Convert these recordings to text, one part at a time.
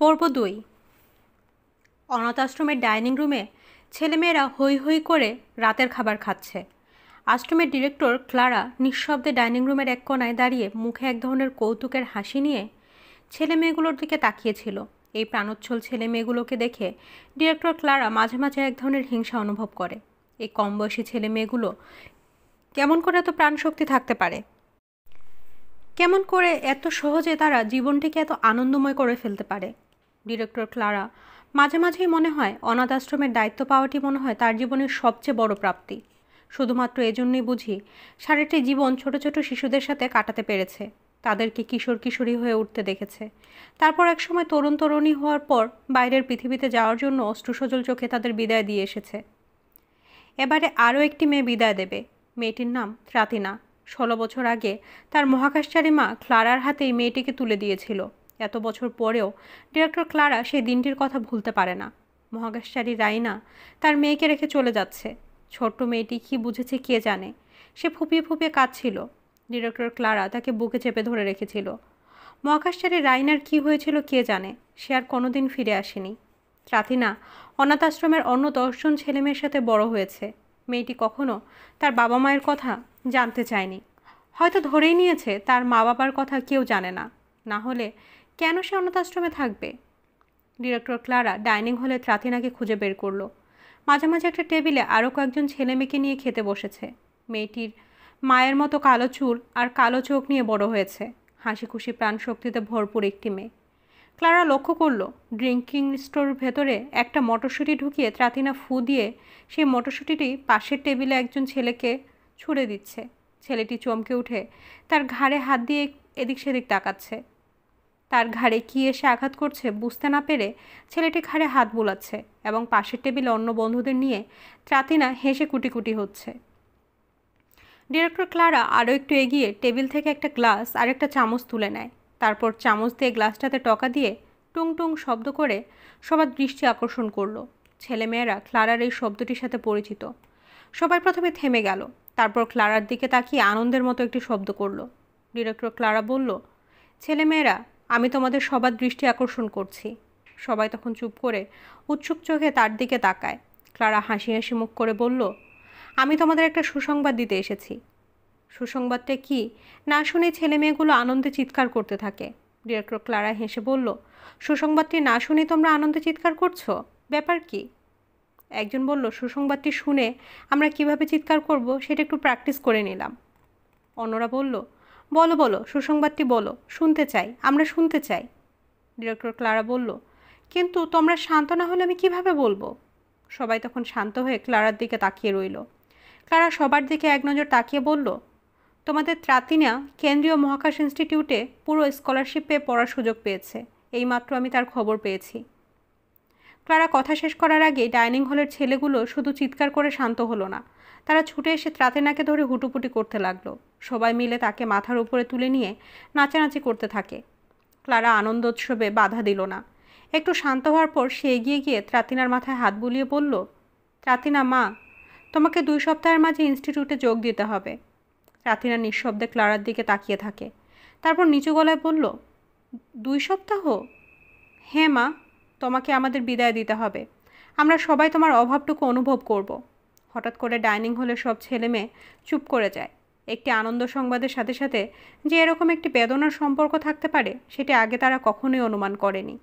পর্ব দুই অনাথ আশ্রমের ডাইনিং রুমে ছেলেমেয়েরা হৈ হৈ করে রাতের খাবার খাচ্ছে আশ্রমের ডিরেক্টর ক্লারা নিঃশব্দে ডাইনিং রুমের এক কোনায় দাঁড়িয়ে মুখে এক ধরনের কৌতুকের হাসি নিয়ে ছেলে মেয়েগুলোর দিকে তাকিয়েছিল এই প্রাণোচ্ছল ছেলে মেয়েগুলোকে দেখে ডিরেক্টর ক্লারা মাঝে মাঝে এক ধরনের হিংসা অনুভব করে এই কম বয়সী ছেলে মেয়েগুলো কেমন করে এত প্রাণশক্তি থাকতে পারে কেমন করে এত সহজে তারা জীবনটিকে এত আনন্দময় করে ফেলতে পারে ডিরেক্টর ক্লারা মাঝে মাঝেই মনে হয় অনাথ আশ্রমের দায়িত্ব পাওয়াটি মনে হয় তার জীবনের সবচেয়ে বড় প্রাপ্তি শুধুমাত্র এজন্যই বুঝি সারাটি জীবন ছোট ছোট শিশুদের সাথে কাটাতে পেরেছে তাদেরকে কিশোর কিশোরী হয়ে উঠতে দেখেছে তারপর একসময় তরুণ তরুণী হওয়ার পর বাইরের পৃথিবীতে যাওয়ার জন্য সজল চোখে তাদের বিদায় দিয়ে এসেছে এবারে আরও একটি মেয়ে বিদায় দেবে মেয়েটির নাম ত্রাতিনা ষোলো বছর আগে তার মহাকাশচারী মা ক্লারার হাতেই মেয়েটিকে তুলে দিয়েছিল এত বছর পরেও ডিরেক্টর ক্লারা সেই দিনটির কথা ভুলতে পারে না মহাকাশচারী রাইনা তার মেয়েকে রেখে চলে যাচ্ছে ছোট্ট মেয়েটি কি বুঝেছে কে জানে সে ফুপিয়ে ফুপিয়ে কাঁদছিল ডিরেক্টর ক্লারা তাকে বুকে চেপে ধরে রেখেছিল মহাকাশচারী রাইনার কি হয়েছিল কে জানে সে আর কোনোদিন ফিরে আসেনি রাতিনা অনাথ আশ্রমের অন্য দশজন ছেলেমেয়ের সাথে বড় হয়েছে মেয়েটি কখনো তার বাবা মায়ের কথা জানতে চায়নি হয়তো ধরেই নিয়েছে তার মা বাবার কথা কেউ জানে না না হলে কেন সে অনাথাশ্রমে থাকবে ডিরেক্টর ক্লারা ডাইনিং হলে ত্রাতিনাকে খুঁজে বের করলো মাঝে মাঝে একটা টেবিলে আরও কয়েকজন ছেলে মেয়েকে নিয়ে খেতে বসেছে মেয়েটির মায়ের মতো কালো চুল আর কালো চোখ নিয়ে বড় হয়েছে হাসি খুশি প্রাণশক্তিতে ভরপুর একটি মেয়ে ক্লারা লক্ষ্য করলো ড্রিঙ্কিং স্টোর ভেতরে একটা মটরশুঁটি ঢুকিয়ে ত্রাতিনা ফু দিয়ে সেই মটরশুঁটিটি পাশের টেবিলে একজন ছেলেকে ছুড়ে দিচ্ছে ছেলেটি চমকে উঠে তার ঘাড়ে হাত দিয়ে এদিক সেদিক তাকাচ্ছে তার ঘাড়ে কী এসে আঘাত করছে বুঝতে না পেরে ছেলেটি ঘাড়ে হাত বোলাচ্ছে এবং পাশের টেবিলে অন্য বন্ধুদের নিয়ে ত্রাতিনা হেসে কুটি কুটি হচ্ছে ডিরেক্টর ক্লারা আরও একটু এগিয়ে টেবিল থেকে একটা গ্লাস আর একটা চামচ তুলে নেয় তারপর চামচ দিয়ে গ্লাসটাতে টকা দিয়ে টুং টুং শব্দ করে সবার দৃষ্টি আকর্ষণ করলো ছেলেমেয়েরা ক্লারার এই শব্দটির সাথে পরিচিত সবাই প্রথমে থেমে গেল তারপর ক্লারার দিকে তাকিয়ে আনন্দের মতো একটি শব্দ করলো ডিরেক্টর ক্লারা বলল ছেলেমেয়েরা আমি তোমাদের সবার দৃষ্টি আকর্ষণ করছি সবাই তখন চুপ করে উৎসুক চোখে তার দিকে তাকায় ক্লারা হাসি হাসি মুখ করে বলল আমি তোমাদের একটা সুসংবাদ দিতে এসেছি সুসংবাদটা কি না শুনে ছেলে মেয়েগুলো আনন্দে চিৎকার করতে থাকে ডিরেক্টর ক্লারা হেসে বলল সুসংবাদটি না শুনে তোমরা আনন্দে চিৎকার করছো ব্যাপার কি একজন বলল সুসংবাদটি শুনে আমরা কিভাবে চিৎকার করব সেটা একটু প্র্যাকটিস করে নিলাম অন্যরা বলল বলো বলো সুসংবাদটি বলো শুনতে চাই আমরা শুনতে চাই ডিরেক্টর ক্লারা বলল কিন্তু তোমরা শান্ত না হলে আমি কিভাবে বলবো সবাই তখন শান্ত হয়ে ক্লারার দিকে তাকিয়ে রইল ক্লারা সবার দিকে এক নজর তাকিয়ে বলল তোমাদের ত্রাতিনা কেন্দ্রীয় মহাকাশ ইনস্টিটিউটে পুরো স্কলারশিপ পেয়ে পড়ার সুযোগ পেয়েছে এইমাত্র আমি তার খবর পেয়েছি ক্লারা কথা শেষ করার আগে ডাইনিং হলের ছেলেগুলো শুধু চিৎকার করে শান্ত হলো না তারা ছুটে এসে ত্রাতেনাকে ধরে হুটুপুটি করতে লাগলো সবাই মিলে তাকে মাথার উপরে তুলে নিয়ে নাচানাচি করতে থাকে ক্লারা আনন্দোৎসবে বাধা দিল না একটু শান্ত হওয়ার পর সে এগিয়ে গিয়ে ত্রাতিনার মাথায় হাত বুলিয়ে বলল ত্রাতিনা মা তোমাকে দুই সপ্তাহের মাঝে ইনস্টিটিউটে যোগ দিতে হবে ত্রাতিনা নিঃশব্দে ক্লারার দিকে তাকিয়ে থাকে তারপর নিচু গলায় বলল দুই সপ্তাহ হ্যাঁ মা তোমাকে আমাদের বিদায় দিতে হবে আমরা সবাই তোমার অভাবটুকু অনুভব করব হঠাৎ করে ডাইনিং হলে সব ছেলে মেয়ে চুপ করে যায় একটি আনন্দ সংবাদের সাথে সাথে যে এরকম একটি বেদনার সম্পর্ক থাকতে পারে সেটি আগে তারা কখনোই অনুমান করেনি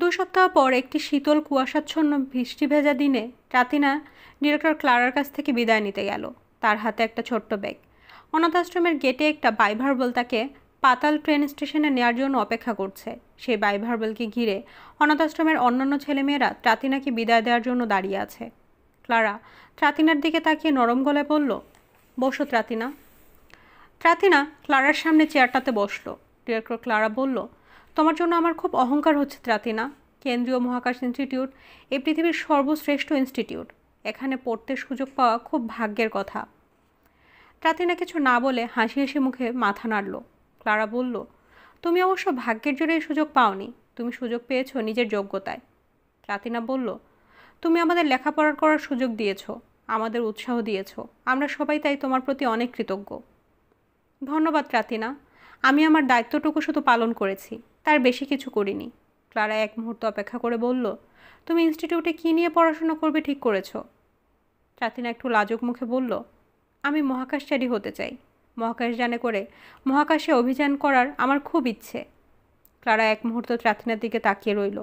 দু সপ্তাহ পর একটি শীতল কুয়াশাচ্ছন্ন বৃষ্টি ভেজা দিনে রাতিনা ডিরেক্টর ক্লারার কাছ থেকে বিদায় নিতে গেল তার হাতে একটা ছোট্ট ব্যাগ অনাথ আশ্রমের গেটে একটা বাইভার্বল তাকে পাতাল ট্রেন স্টেশনে নেওয়ার জন্য অপেক্ষা করছে সেই বাইভার্বলকে ঘিরে অনাথ আশ্রমের অন্যান্য ছেলেমেয়েরা রাতিনাকে বিদায় দেওয়ার জন্য দাঁড়িয়ে আছে ক্লারা ত্রাতিনার দিকে তাকিয়ে নরম গলায় বলল বসো ত্রাতিনা ত্রাতিনা ক্লারার সামনে চেয়ারটাতে বসলো ডিরেক্টর ক্লারা বলল তোমার জন্য আমার খুব অহংকার হচ্ছে ত্রাতিনা কেন্দ্রীয় মহাকাশ ইনস্টিটিউট এই পৃথিবীর সর্বশ্রেষ্ঠ ইনস্টিটিউট এখানে পড়তে সুযোগ পাওয়া খুব ভাগ্যের কথা ত্রাতিনা কিছু না বলে হাসি হাসি মুখে মাথা নাড়ল ক্লারা বলল তুমি অবশ্য ভাগ্যের জোরে সুযোগ পাওনি তুমি সুযোগ পেয়েছো নিজের যোগ্যতায় ত্রাতিনা বলল তুমি আমাদের লেখাপড়া করার সুযোগ দিয়েছ আমাদের উৎসাহ দিয়েছ আমরা সবাই তাই তোমার প্রতি অনেক কৃতজ্ঞ ধন্যবাদ রাতিনা আমি আমার দায়িত্বটুকু শুধু পালন করেছি তার বেশি কিছু করিনি ক্লারা এক মুহূর্ত অপেক্ষা করে বলল তুমি ইনস্টিটিউটে কী নিয়ে পড়াশোনা করবে ঠিক করেছ রাতিনা একটু লাজক মুখে বলল আমি মহাকাশচারী হতে চাই মহাকাশ জানে করে মহাকাশে অভিযান করার আমার খুব ইচ্ছে ক্লারা এক মুহূর্ত রাতিনার দিকে তাকিয়ে রইল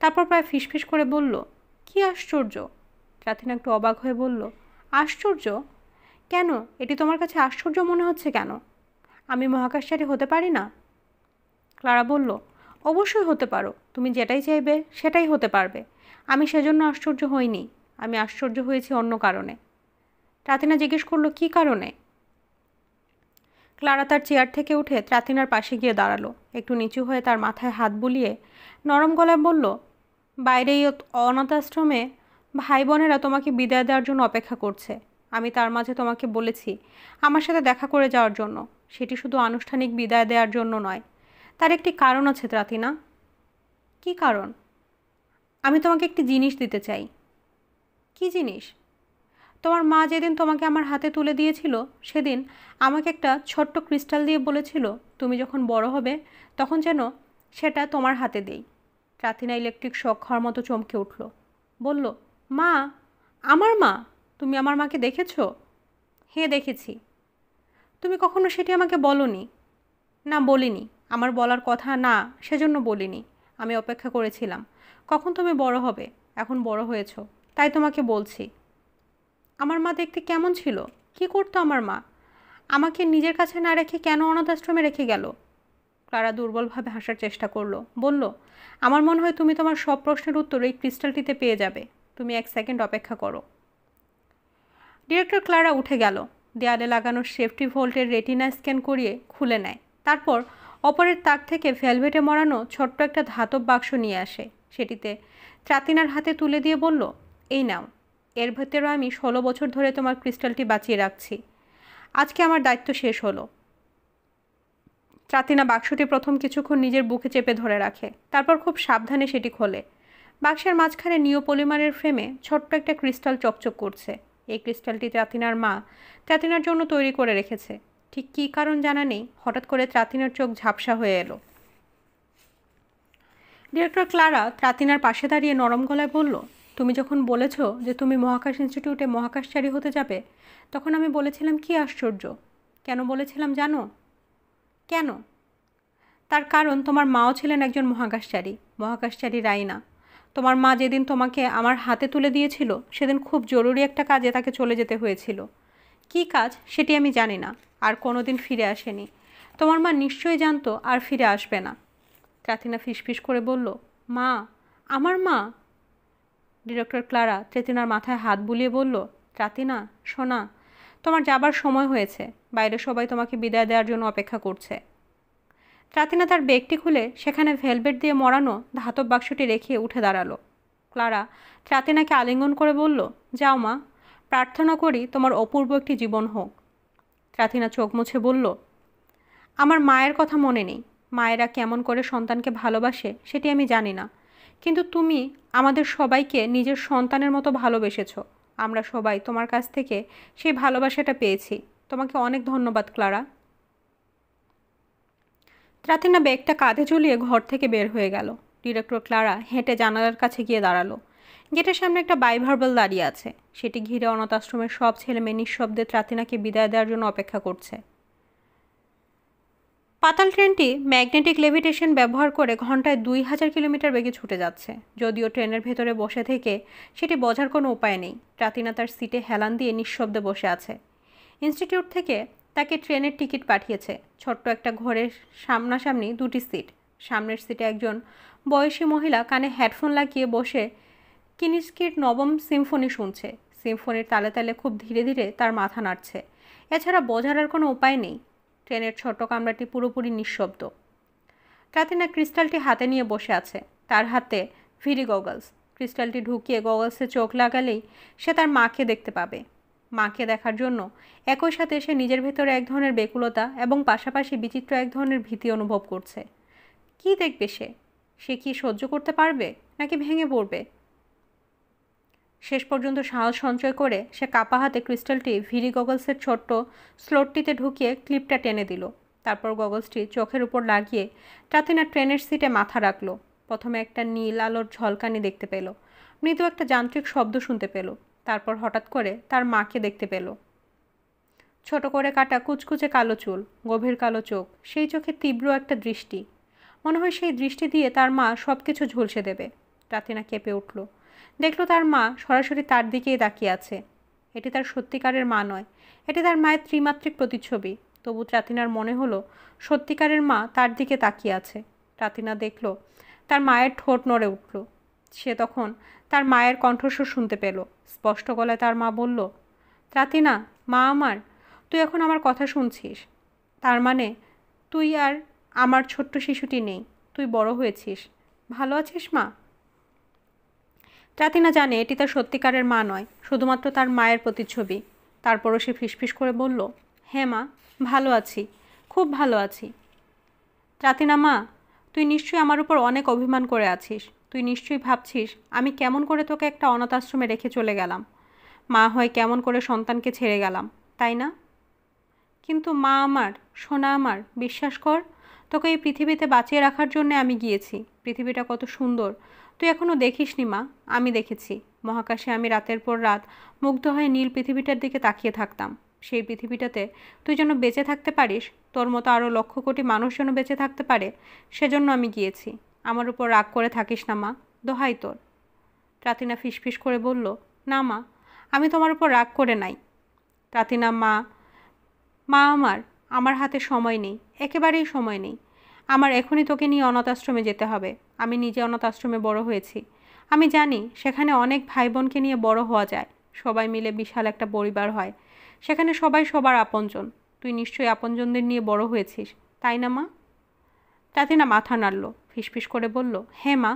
তারপর প্রায় ফিসফিস করে বলল কি আশ্চর্য ক্যাথিনা একটু অবাক হয়ে বলল আশ্চর্য কেন এটি তোমার কাছে আশ্চর্য মনে হচ্ছে কেন আমি মহাকাশচারী হতে পারি না ক্লারা বলল অবশ্যই হতে পারো তুমি যেটাই চাইবে সেটাই হতে পারবে আমি সেজন্য আশ্চর্য হইনি আমি আশ্চর্য হয়েছি অন্য কারণে ত্রাতিনা জিজ্ঞেস করলো কি কারণে ক্লারা তার চেয়ার থেকে উঠে ত্রাতিনার পাশে গিয়ে দাঁড়ালো একটু নিচু হয়ে তার মাথায় হাত বুলিয়ে নরম গলায় বলল বাইরে এই অনাথ আশ্রমে ভাই বোনেরা তোমাকে বিদায় দেওয়ার জন্য অপেক্ষা করছে আমি তার মাঝে তোমাকে বলেছি আমার সাথে দেখা করে যাওয়ার জন্য সেটি শুধু আনুষ্ঠানিক বিদায় দেওয়ার জন্য নয় তার একটি কারণ আছে ত্রাতিনা কি কারণ আমি তোমাকে একটি জিনিস দিতে চাই কি জিনিস তোমার মা যেদিন তোমাকে আমার হাতে তুলে দিয়েছিল সেদিন আমাকে একটা ছোট্ট ক্রিস্টাল দিয়ে বলেছিল তুমি যখন বড় হবে তখন যেন সেটা তোমার হাতে দেই ট্রাথিনা ইলেকট্রিক শখ খাওয়ার মতো চমকে উঠল বলল মা আমার মা তুমি আমার মাকে দেখেছ হ্যাঁ দেখেছি তুমি কখনো সেটি আমাকে বলনি না বলিনি আমার বলার কথা না সেজন্য বলিনি আমি অপেক্ষা করেছিলাম কখন তুমি বড় হবে এখন বড় হয়েছ তাই তোমাকে বলছি আমার মা দেখতে কেমন ছিল কি করতো আমার মা আমাকে নিজের কাছে না রেখে কেন অনাথ আশ্রমে রেখে গেল ক্লারা দুর্বলভাবে হাসার চেষ্টা করলো বলল আমার মনে হয় তুমি তোমার সব প্রশ্নের উত্তর এই ক্রিস্টালটিতে পেয়ে যাবে তুমি এক সেকেন্ড অপেক্ষা করো ডিরেক্টর ক্লারা উঠে গেল দেয়ালে লাগানো সেফটি ভোল্টের রেটিনা স্ক্যান করিয়ে খুলে নেয় তারপর অপরের তাক থেকে ভেলভেটে মরানো ছোট্ট একটা ধাতব বাক্স নিয়ে আসে সেটিতে ত্রাতিনার হাতে তুলে দিয়ে বলল এই নাও এর ভেতরে আমি ষোলো বছর ধরে তোমার ক্রিস্টালটি বাঁচিয়ে রাখছি আজকে আমার দায়িত্ব শেষ হলো চাতিনা বাক্সটি প্রথম কিছুক্ষণ নিজের বুকে চেপে ধরে রাখে তারপর খুব সাবধানে সেটি খোলে বাক্সের মাঝখানে নিওপলিমারের ফ্রেমে ছোট্ট একটা ক্রিস্টাল চকচক করছে এই ক্রিস্টালটি ত্রাতিনার মা ত্রাতিনার জন্য তৈরি করে রেখেছে ঠিক কী কারণ জানা নেই হঠাৎ করে ত্রাতিনার চোখ ঝাপসা হয়ে এলো ডিরেক্টর ক্লারা ত্রাতিনার পাশে দাঁড়িয়ে নরম গলায় বলল তুমি যখন বলেছ যে তুমি মহাকাশ ইনস্টিটিউটে মহাকাশচারী হতে যাবে তখন আমি বলেছিলাম কি আশ্চর্য কেন বলেছিলাম জানো কেন তার কারণ তোমার মাও ছিলেন একজন মহাকাশচারী মহাকাশচারী রাইনা তোমার মা যেদিন তোমাকে আমার হাতে তুলে দিয়েছিল সেদিন খুব জরুরি একটা কাজে তাকে চলে যেতে হয়েছিল কি কাজ সেটি আমি জানি না আর কোনো দিন ফিরে আসেনি তোমার মা নিশ্চয়ই জানতো আর ফিরে আসবে না ক্যাথিনা ফিসফিস করে বলল মা আমার মা ডিরেক্টর ক্লারা ত্রেতিনার মাথায় হাত বুলিয়ে বলল রাতিনা সোনা তোমার যাবার সময় হয়েছে বাইরে সবাই তোমাকে বিদায় দেওয়ার জন্য অপেক্ষা করছে রাতিনা তার ব্যাগটি খুলে সেখানে ভেলভেট দিয়ে মরানো ধাতব বাক্সটি রেখে উঠে দাঁড়ালো ক্লারা ট্রাতিনাকে আলিঙ্গন করে বলল যাও মা প্রার্থনা করি তোমার অপূর্ব একটি জীবন হোক ট্রাতিনা চোখ মুছে বলল আমার মায়ের কথা মনে নেই মায়েরা কেমন করে সন্তানকে ভালোবাসে সেটি আমি জানি না কিন্তু তুমি আমাদের সবাইকে নিজের সন্তানের মতো ভালোবেসেছো আমরা সবাই তোমার কাছ থেকে সেই ভালোবাসাটা পেয়েছি তোমাকে অনেক ধন্যবাদ ক্লারা ত্রাতিনা ব্যাগটা কাঁধে ঝুলিয়ে ঘর থেকে বের হয়ে গেল ডিরেক্টর ক্লারা হেঁটে জানালার কাছে গিয়ে দাঁড়ালো গেটের সামনে একটা বাইভার্বল দাঁড়িয়ে আছে সেটি ঘিরে অনাথ আশ্রমের সব ছেলে মেয়ে নিঃশব্দে ত্রাতিনাকে বিদায় দেওয়ার জন্য অপেক্ষা করছে পাতাল ট্রেনটি ম্যাগনেটিক লেভিটেশন ব্যবহার করে ঘন্টায় দুই হাজার কিলোমিটার বেগে ছুটে যাচ্ছে যদিও ট্রেনের ভেতরে বসে থেকে সেটি বোঝার কোনো উপায় নেই রাতিনা তার সিটে হেলান দিয়ে নিঃশব্দে বসে আছে ইনস্টিটিউট থেকে তাকে ট্রেনের টিকিট পাঠিয়েছে ছোট্ট একটা ঘরের সামনাসামনি দুটি সিট সামনের সিটে একজন বয়সী মহিলা কানে হেডফোন লাগিয়ে বসে কিনিস্কির নবম সিম্ফনি শুনছে সিম্ফনির তালে তালে খুব ধীরে ধীরে তার মাথা নাড়ছে এছাড়া বোঝার আর কোনো উপায় নেই ট্রেনের ছোট কামরাটি পুরোপুরি নিঃশব্দ ক্যাথরিনা ক্রিস্টালটি হাতে নিয়ে বসে আছে তার হাতে ভিডি গগলস ক্রিস্টালটি ঢুকিয়ে গগলসে চোখ লাগালেই সে তার মাকে দেখতে পাবে মাকে দেখার জন্য একই সাথে সে নিজের ভেতরে এক ধরনের বেকুলতা এবং পাশাপাশি বিচিত্র এক ধরনের ভীতি অনুভব করছে কি দেখবে সে সে কি সহ্য করতে পারবে নাকি ভেঙে পড়বে শেষ পর্যন্ত সাহস সঞ্চয় করে সে কাপা হাতে ক্রিস্টালটি ভিড়ি গগলসের ছোট্ট স্লোটটিতে ঢুকিয়ে ক্লিপটা টেনে দিল তারপর গগলসটি চোখের উপর লাগিয়ে না ট্রেনের সিটে মাথা রাখলো প্রথমে একটা নীল আলোর ঝলকানি দেখতে পেল মৃদু একটা যান্ত্রিক শব্দ শুনতে পেল তারপর হঠাৎ করে তার মাকে দেখতে পেল ছোট করে কাটা কুচকুচে কালো চুল গভীর কালো চোখ সেই চোখে তীব্র একটা দৃষ্টি মনে হয় সেই দৃষ্টি দিয়ে তার মা সব কিছু ঝলসে দেবে রাতিনা কেঁপে উঠল দেখল তার মা সরাসরি তার দিকেই তাকিয়ে আছে এটি তার সত্যিকারের মা নয় এটি তার মায়ের ত্রিমাত্রিক প্রতিচ্ছবি তবু রাতিনার মনে হলো সত্যিকারের মা তার দিকে তাকিয়ে আছে রাতিনা দেখল তার মায়ের ঠোঁট নড়ে উঠল সে তখন তার মায়ের কণ্ঠস্বর শুনতে পেল স্পষ্ট গলায় তার মা বলল রাতিনা মা আমার তুই এখন আমার কথা শুনছিস তার মানে তুই আর আমার ছোট্ট শিশুটি নেই তুই বড় হয়েছিস ভালো আছিস মা জাতিনা জানে এটি তার সত্যিকারের মা নয় শুধুমাত্র তার মায়ের প্রতিচ্ছবি তারপরও সে ফিসফিস করে বলল হ্যাঁ মা ভালো আছি খুব ভালো আছি জাতিনা মা তুই নিশ্চয়ই আমার উপর অনেক অভিমান করে আছিস তুই নিশ্চয়ই ভাবছিস আমি কেমন করে তোকে একটা অনাথ আশ্রমে রেখে চলে গেলাম মা হয় কেমন করে সন্তানকে ছেড়ে গেলাম তাই না কিন্তু মা আমার সোনা আমার বিশ্বাস কর তোকে এই পৃথিবীতে বাঁচিয়ে রাখার জন্য আমি গিয়েছি পৃথিবীটা কত সুন্দর তুই এখনও দেখিসনি মা আমি দেখেছি মহাকাশে আমি রাতের পর রাত মুগ্ধ হয়ে নীল পৃথিবীটার দিকে তাকিয়ে থাকতাম সেই পৃথিবীটাতে তুই যেন বেঁচে থাকতে পারিস তোর মতো আরও লক্ষ কোটি মানুষ যেন বেঁচে থাকতে পারে সেজন্য আমি গিয়েছি আমার উপর রাগ করে থাকিস না মা দোহাই তোর রাতিনা ফিসফিস করে বলল না মা আমি তোমার উপর রাগ করে নাই রাতিনা মা মা আমার আমার হাতে সময় নেই একেবারেই সময় নেই আমার এখনই তোকে নিয়ে অনাথ আশ্রমে যেতে হবে আমি নিজে অনাথ আশ্রমে বড় হয়েছি আমি জানি সেখানে অনেক ভাই বোনকে নিয়ে বড় হওয়া যায় সবাই মিলে বিশাল একটা পরিবার হয় সেখানে সবাই সবার আপনজন তুই নিশ্চয়ই আপনজনদের নিয়ে বড় হয়েছিস তাই না মা তাতে না মাথা নাড়ল ফিসফিস করে বলল হ্যাঁ মা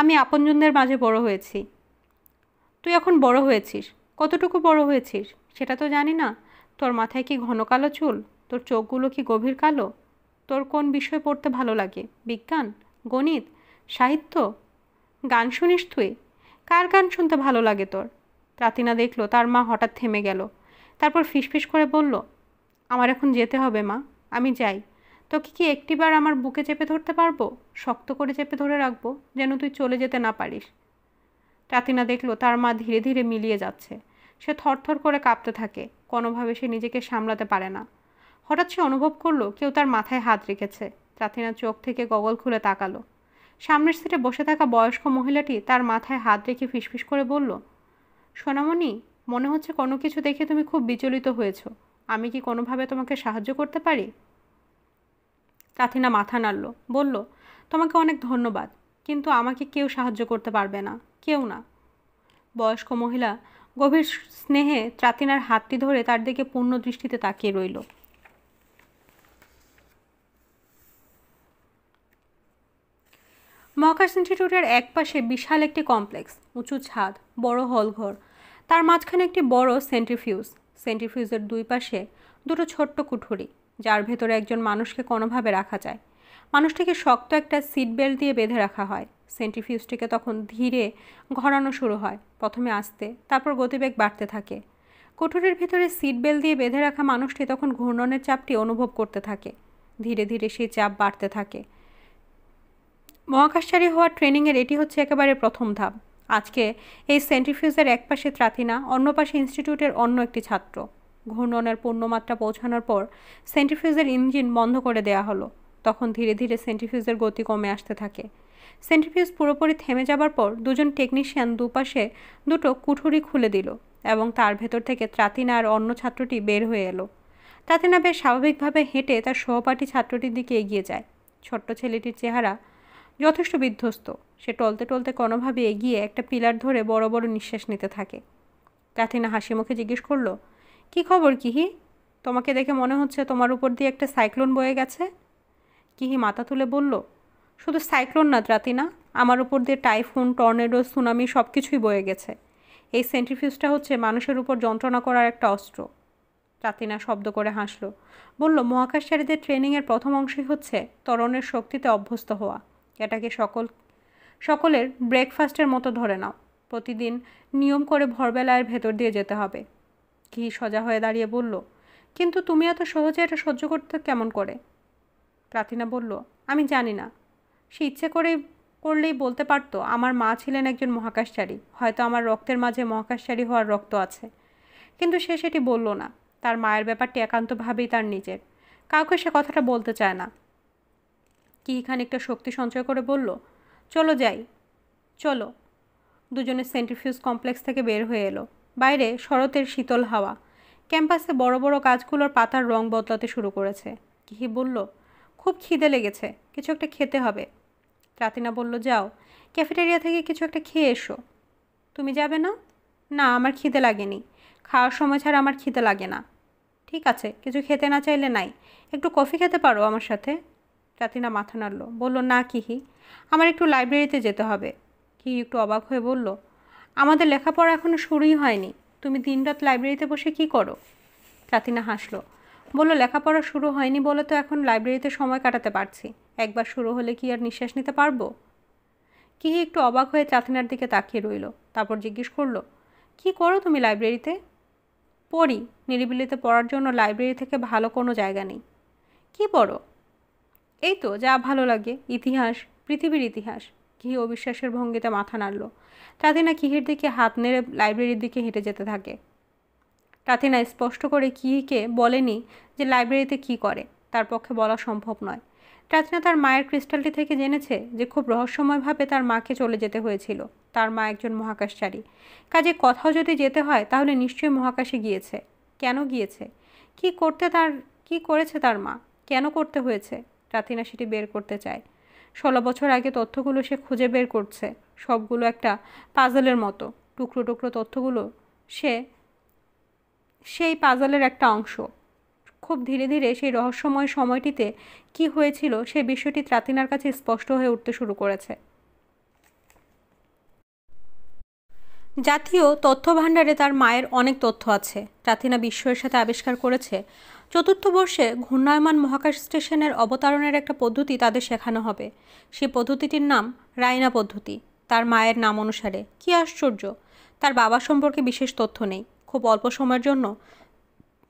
আমি আপনজনদের মাঝে বড় হয়েছি তুই এখন বড় হয়েছিস কতটুকু বড় হয়েছিস সেটা তো জানি না তোর মাথায় কি ঘন কালো চুল তোর চোখগুলো কি গভীর কালো তোর কোন বিষয় পড়তে ভালো লাগে বিজ্ঞান গণিত সাহিত্য গান শুনিস তুই কার গান শুনতে ভালো লাগে তোর প্রাতিনা দেখলো তার মা হঠাৎ থেমে গেল তারপর ফিসফিস করে বলল আমার এখন যেতে হবে মা আমি যাই তোকে কি একটিবার আমার বুকে চেপে ধরতে পারবো শক্ত করে চেপে ধরে রাখবো যেন তুই চলে যেতে না পারিস প্রাতিনা দেখলো তার মা ধীরে ধীরে মিলিয়ে যাচ্ছে সে থরথর করে কাঁপতে থাকে কোনোভাবে সে নিজেকে সামলাতে পারে না হঠাৎ সে অনুভব করলো কেউ তার মাথায় হাত রেখেছে রাতিনা চোখ থেকে গগল খুলে তাকালো সামনের সিটে বসে থাকা বয়স্ক মহিলাটি তার মাথায় হাত রেখে ফিসফিস করে বলল সোনামণি মনে হচ্ছে কোনো কিছু দেখে তুমি খুব বিচলিত হয়েছো আমি কি কোনোভাবে তোমাকে সাহায্য করতে পারি তাথিনা মাথা নাড়ল বলল তোমাকে অনেক ধন্যবাদ কিন্তু আমাকে কেউ সাহায্য করতে পারবে না কেউ না বয়স্ক মহিলা গভীর স্নেহে ত্রাতিনার হাতটি ধরে তার দিকে পূর্ণ দৃষ্টিতে তাকিয়ে রইল মহাকাশ ইনস্টিটিউটের একপাশে বিশাল একটি কমপ্লেক্স উঁচু ছাদ বড় হলঘর তার মাঝখানে একটি বড় সেন্ট্রিফিউজ সেন্ট্রিফিউজের দুই পাশে দুটো ছোট্ট কুঠুরি যার ভেতরে একজন মানুষকে কোনোভাবে রাখা যায় মানুষটিকে শক্ত একটা সিট বেল্ট দিয়ে বেঁধে রাখা হয় সেন্ট্রিফিউজটিকে তখন ধীরে ঘোরানো শুরু হয় প্রথমে আসতে তারপর গতিবেগ বাড়তে থাকে কুঠুরির ভিতরে সিট বেল্ট দিয়ে বেঁধে রাখা মানুষটি তখন ঘূর্ণনের চাপটি অনুভব করতে থাকে ধীরে ধীরে সেই চাপ বাড়তে থাকে মহাকাশচারী হওয়ার ট্রেনিংয়ের এটি হচ্ছে একেবারে প্রথম ধাপ আজকে এই সেন্ট্রিফিউজের এক পাশে ত্রাতিনা অন্য পাশে ইনস্টিটিউটের অন্য একটি ছাত্র ঘূর্ণনের পূর্ণমাত্রা পৌঁছানোর পর সেন্ট্রিফিউজের ইঞ্জিন বন্ধ করে দেয়া হলো তখন ধীরে ধীরে সেন্ট্রিফিউজের গতি কমে আসতে থাকে সেন্ট্রিফিউজ পুরোপুরি থেমে যাবার পর দুজন টেকনিশিয়ান দুপাশে দুটো কুঠুরি খুলে দিল এবং তার ভেতর থেকে ত্রাতিনা আর অন্য ছাত্রটি বের হয়ে এলো ত্রাতিনা বেশ স্বাভাবিকভাবে হেঁটে তার সহপাঠী ছাত্রটির দিকে এগিয়ে যায় ছোট্ট ছেলেটির চেহারা যথেষ্ট বিধ্বস্ত সে টলতে টলতে কোনোভাবে এগিয়ে একটা পিলার ধরে বড় বড় নিঃশ্বাস নিতে থাকে ক্যাথিনা হাসি মুখে জিজ্ঞেস করলো কি খবর কিহি তোমাকে দেখে মনে হচ্ছে তোমার উপর দিয়ে একটা সাইক্লোন বয়ে গেছে কিহি মাথা তুলে বলল শুধু সাইক্লোন না ত্রাতিনা আমার উপর দিয়ে টাইফুন টর্নেডো সুনামি সব কিছুই বয়ে গেছে এই সেন্ট্রিফিউজটা হচ্ছে মানুষের উপর যন্ত্রণা করার একটা অস্ত্র রাতিনা শব্দ করে হাসল বলল মহাকাশচারীদের ট্রেনিংয়ের প্রথম অংশই হচ্ছে তরণের শক্তিতে অভ্যস্ত হওয়া এটাকে সকল সকলের ব্রেকফাস্টের মতো ধরে নাও প্রতিদিন নিয়ম করে ভরবেলায়ের ভেতর দিয়ে যেতে হবে কি সোজা হয়ে দাঁড়িয়ে বলল কিন্তু তুমি এত সহজে এটা সহ্য করতে কেমন করে লাতিনা বলল আমি জানি না সে ইচ্ছে করে করলেই বলতে পারতো আমার মা ছিলেন একজন মহাকাশচারী হয়তো আমার রক্তের মাঝে মহাকাশচারী হওয়ার রক্ত আছে কিন্তু সে সেটি বলল না তার মায়ের ব্যাপারটি একান্তভাবেই তার নিজের কাউকে সে কথাটা বলতে চায় না কি খানিকটা শক্তি সঞ্চয় করে বলল চলো যাই চলো দুজনে সেন্ট্রিফিউজ কমপ্লেক্স থেকে বের হয়ে এলো বাইরে শরতের শীতল হাওয়া ক্যাম্পাসে বড় বড় গাছগুলোর পাতার রং বদলাতে শুরু করেছে কিহি বলল খুব খিদে লেগেছে কিছু একটা খেতে হবে রাতিনা বলল যাও ক্যাফেটেরিয়া থেকে কিছু একটা খেয়ে এসো তুমি যাবে না না আমার খিদে লাগেনি খাওয়ার সময় ছাড়া আমার খিদে লাগে না ঠিক আছে কিছু খেতে না চাইলে নাই একটু কফি খেতে পারো আমার সাথে রাতিনা মাথা নাড়ল বলল না কিহি আমার একটু লাইব্রেরিতে যেতে হবে কি একটু অবাক হয়ে বলল আমাদের লেখাপড়া এখনও শুরুই হয়নি তুমি দিনরাত লাইব্রেরিতে বসে কি করো রাতিনা হাসলো বলল লেখাপড়া শুরু হয়নি বলে তো এখন লাইব্রেরিতে সময় কাটাতে পারছি একবার শুরু হলে কি আর নিঃশ্বাস নিতে পারবো কিহি একটু অবাক হয়ে চাতিনার দিকে তাকিয়ে রইল তারপর জিজ্ঞেস করলো কি করো তুমি লাইব্রেরিতে পড়ি নিরিবিলিতে পড়ার জন্য লাইব্রেরি থেকে ভালো কোনো জায়গা নেই কি পড়ো এই তো যা ভালো লাগে ইতিহাস পৃথিবীর ইতিহাস কি অবিশ্বাসের ভঙ্গিতে মাথা নাড়ল না কিহের দিকে হাত নেড়ে লাইব্রেরির দিকে হেঁটে যেতে থাকে না স্পষ্ট করে কিহিকে বলেনি যে লাইব্রেরিতে কি করে তার পক্ষে বলা সম্ভব নয় প্রাচীনা তার মায়ের ক্রিস্টালটি থেকে জেনেছে যে খুব রহস্যময়ভাবে তার মাকে চলে যেতে হয়েছিল তার মা একজন মহাকাশচারী কাজে কথাও যদি যেতে হয় তাহলে নিশ্চয়ই মহাকাশে গিয়েছে কেন গিয়েছে কি করতে তার কি করেছে তার মা কেন করতে হয়েছে কাতিনা সেটি বের করতে চায় ষোলো বছর আগে তথ্যগুলো সে খুঁজে বের করছে সবগুলো একটা পাজলের মতো টুকরো টুকরো তথ্যগুলো সে সেই পাজলের একটা অংশ খুব ধীরে ধীরে সেই রহস্যময় সময়টিতে কি হয়েছিল সে বিষয়টি ত্রাতিনার কাছে স্পষ্ট হয়ে উঠতে শুরু করেছে জাতীয় তথ্য ভাণ্ডারে তার মায়ের অনেক তথ্য আছে ট্রাথিনা বিস্ময়ের সাথে আবিষ্কার করেছে চতুর্থ বর্ষে ঘূর্ণায়মান মহাকাশ স্টেশনের অবতারণের একটা পদ্ধতি তাদের শেখানো হবে সেই পদ্ধতিটির নাম রায়না পদ্ধতি তার মায়ের নাম অনুসারে কি আশ্চর্য তার বাবা সম্পর্কে বিশেষ তথ্য নেই খুব অল্প সময়ের জন্য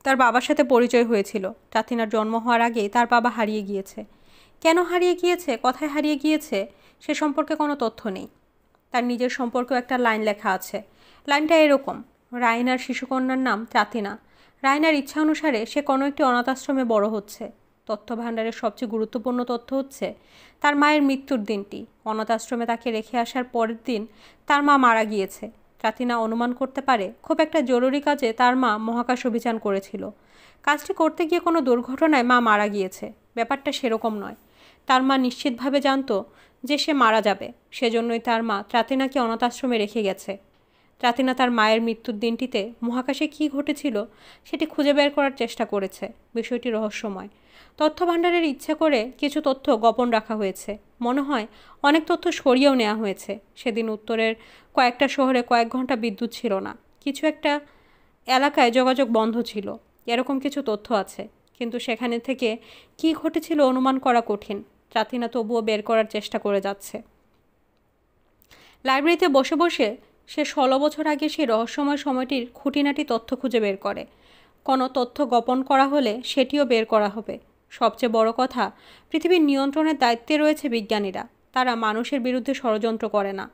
তার বাবার সাথে পরিচয় হয়েছিল টাতিনার জন্ম হওয়ার আগেই তার বাবা হারিয়ে গিয়েছে কেন হারিয়ে গিয়েছে কথায় হারিয়ে গিয়েছে সে সম্পর্কে কোনো তথ্য নেই তার নিজের সম্পর্কেও একটা লাইন লেখা আছে লাইনটা এরকম রায়নার শিশুকন্যার নাম টাতিনা রায়নার ইচ্ছা অনুসারে সে কোনো একটি অনাথাশ্রমে বড় হচ্ছে তথ্য ভাণ্ডারের সবচেয়ে গুরুত্বপূর্ণ তথ্য হচ্ছে তার মায়ের মৃত্যুর দিনটি অনাথ আশ্রমে তাকে রেখে আসার পরের দিন তার মা মারা গিয়েছে রাতিনা অনুমান করতে পারে খুব একটা জরুরি কাজে তার মা মহাকাশ অভিযান করেছিল কাজটি করতে গিয়ে কোনো দুর্ঘটনায় মা মারা গিয়েছে ব্যাপারটা সেরকম নয় তার মা নিশ্চিতভাবে জানত যে সে মারা যাবে সেজন্যই তার মা ত্রাতিনাকে অনাথ আশ্রমে রেখে গেছে রাতিনা তার মায়ের মৃত্যুর দিনটিতে মহাকাশে কি ঘটেছিল সেটি খুঁজে বের করার চেষ্টা করেছে বিষয়টি রহস্যময় তথ্য ভাণ্ডারের ইচ্ছে করে কিছু তথ্য গোপন রাখা হয়েছে মনে হয় অনেক তথ্য সরিয়েও নেওয়া হয়েছে সেদিন উত্তরের কয়েকটা শহরে কয়েক ঘন্টা বিদ্যুৎ ছিল না কিছু একটা এলাকায় যোগাযোগ বন্ধ ছিল এরকম কিছু তথ্য আছে কিন্তু সেখানে থেকে কি ঘটেছিল অনুমান করা কঠিন রাতিনা তবুও বের করার চেষ্টা করে যাচ্ছে লাইব্রেরিতে বসে বসে সে ষোলো বছর আগে সেই রহস্যময় সময়টির খুঁটিনাটি তথ্য খুঁজে বের করে কোনো তথ্য গোপন করা হলে সেটিও বের করা হবে সবচেয়ে বড় কথা পৃথিবীর নিয়ন্ত্রণের দায়িত্বে রয়েছে বিজ্ঞানীরা তারা মানুষের বিরুদ্ধে ষড়যন্ত্র করে না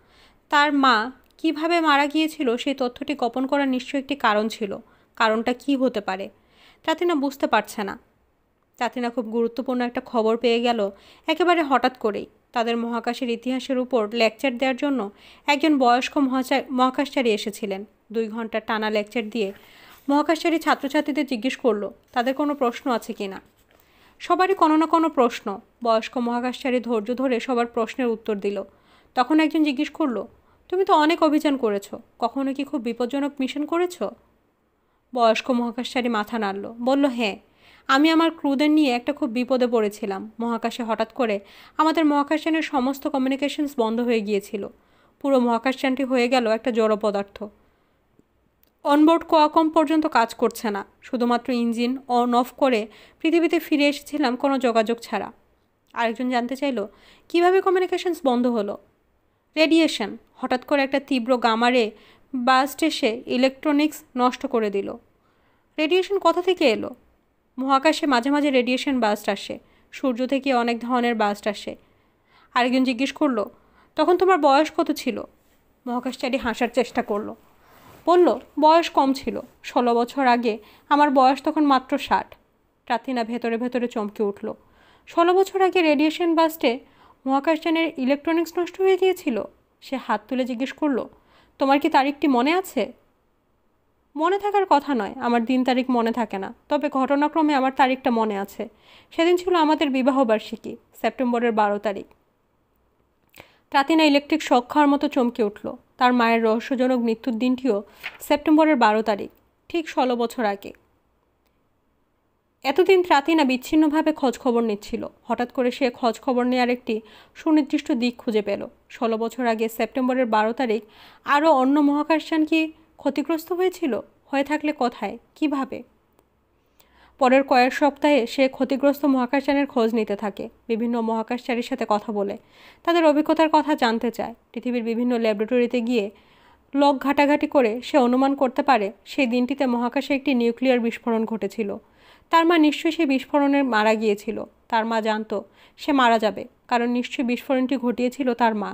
তার মা কিভাবে মারা গিয়েছিল সেই তথ্যটি গোপন করার নিশ্চয় একটি কারণ ছিল কারণটা কি হতে পারে না বুঝতে পারছে না না খুব গুরুত্বপূর্ণ একটা খবর পেয়ে গেল একেবারে হঠাৎ করেই তাদের মহাকাশের ইতিহাসের উপর লেকচার দেওয়ার জন্য একজন বয়স্ক মহাকাশচারী এসেছিলেন দুই ঘন্টা টানা লেকচার দিয়ে মহাকাশচারী ছাত্রছাত্রীদের জিজ্ঞেস করলো তাদের কোনো প্রশ্ন আছে কি না সবারই কোনো না কোনো প্রশ্ন বয়স্ক মহাকাশচারী ধৈর্য ধরে সবার প্রশ্নের উত্তর দিল তখন একজন জিজ্ঞেস করলো তুমি তো অনেক অভিযান করেছো কখনো কি খুব বিপজ্জনক মিশন করেছো বয়স্ক মহাকাশচারী মাথা নাড়ল বলল হ্যাঁ আমি আমার ক্রুদের নিয়ে একটা খুব বিপদে পড়েছিলাম মহাকাশে হঠাৎ করে আমাদের মহাকাশযানের সমস্ত কমিউনিকেশনস বন্ধ হয়ে গিয়েছিল পুরো মহাকাশযানটি হয়ে গেল একটা জড় পদার্থ অনবোর্ড কোয়াকম পর্যন্ত কাজ করছে না শুধুমাত্র ইঞ্জিন অন অফ করে পৃথিবীতে ফিরে এসেছিলাম কোনো যোগাযোগ ছাড়া আরেকজন জানতে চাইল কিভাবে কমিউনিকেশনস বন্ধ হলো রেডিয়েশন হঠাৎ করে একটা তীব্র গামারে বাস্ট এসে ইলেকট্রনিক্স নষ্ট করে দিল রেডিয়েশন কোথা থেকে এলো মহাকাশে মাঝে মাঝে রেডিয়েশন বাস্ট আসে সূর্য থেকে অনেক ধরনের বাস্ট আসে আরেকজন জিজ্ঞেস করলো তখন তোমার বয়স কত ছিল মহাকাশচারী হাসার চেষ্টা করলো বলল বয়স কম ছিল ষোলো বছর আগে আমার বয়স তখন মাত্র ষাট রাতিনা ভেতরে ভেতরে চমকে উঠল ষোলো বছর আগে রেডিয়েশন বাস্টে মহাকাশযানের ইলেকট্রনিক্স নষ্ট হয়ে গিয়েছিল সে হাত তুলে জিজ্ঞেস করলো তোমার কি তারিখটি মনে আছে মনে থাকার কথা নয় আমার দিন তারিখ মনে থাকে না তবে ঘটনাক্রমে আমার তারিখটা মনে আছে সেদিন ছিল আমাদের বিবাহবার্ষিকী সেপ্টেম্বরের বারো তারিখ টাতিনা ইলেকট্রিক শখ খাওয়ার মতো চমকে উঠল তার মায়ের রহস্যজনক মৃত্যুর দিনটিও সেপ্টেম্বরের বারো তারিখ ঠিক ষোলো বছর আগে এতদিন ত্রাতিনা বিচ্ছিন্নভাবে খোঁজখবর খবর নিচ্ছিল হঠাৎ করে সে খোঁজখবর খবর নেওয়ার একটি সুনির্দিষ্ট দিক খুঁজে পেল ষোলো বছর আগে সেপ্টেম্বরের বারো তারিখ আরও অন্য মহাকাশযান কি ক্ষতিগ্রস্ত হয়েছিল হয়ে থাকলে কোথায় কিভাবে পরের কয়েক সপ্তাহে সে ক্ষতিগ্রস্ত মহাকাশযানের খোঁজ নিতে থাকে বিভিন্ন মহাকাশচারীর সাথে কথা বলে তাদের অভিজ্ঞতার কথা জানতে চায় পৃথিবীর বিভিন্ন ল্যাবরেটরিতে গিয়ে লক ঘাটাঘাটি করে সে অনুমান করতে পারে সেই দিনটিতে মহাকাশে একটি নিউক্লিয়ার বিস্ফোরণ ঘটেছিল তার মা নিশ্চয়ই সেই বিস্ফোরণে মারা গিয়েছিল তার মা জানতো সে মারা যাবে কারণ নিশ্চয়ই বিস্ফোরণটি ঘটিয়েছিল তার মা